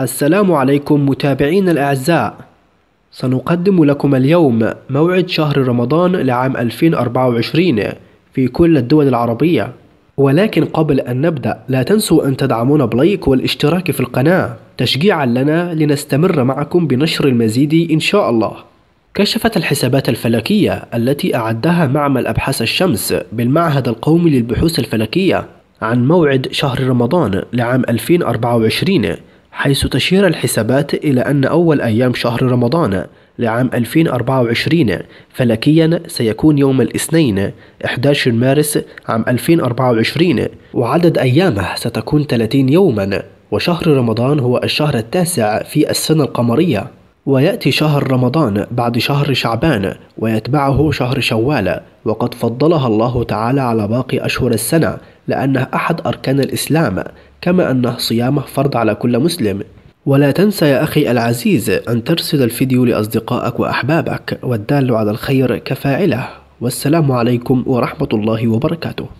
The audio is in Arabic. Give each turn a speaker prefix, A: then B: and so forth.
A: السلام عليكم متابعين الأعزاء سنقدم لكم اليوم موعد شهر رمضان لعام 2024 في كل الدول العربية ولكن قبل أن نبدأ لا تنسوا أن تدعمونا بلايك والاشتراك في القناة تشجيعا لنا لنستمر معكم بنشر المزيد إن شاء الله كشفت الحسابات الفلكية التي أعدها معمل أبحاث الشمس بالمعهد القومي للبحوث الفلكية عن موعد شهر رمضان لعام 2024 حيث تشير الحسابات إلى أن أول أيام شهر رمضان لعام 2024 فلكيا سيكون يوم الاثنين 11 مارس عام 2024 وعدد أيامه ستكون 30 يوما وشهر رمضان هو الشهر التاسع في السنة القمرية ويأتي شهر رمضان بعد شهر شعبان ويتبعه شهر شوال وقد فضلها الله تعالى على باقي أشهر السنة لأنه أحد أركان الإسلام كما أنه صيامه فرض على كل مسلم ولا تنسى يا أخي العزيز أن ترسل الفيديو لأصدقائك وأحبابك والدال على الخير كفاعله والسلام عليكم ورحمة الله وبركاته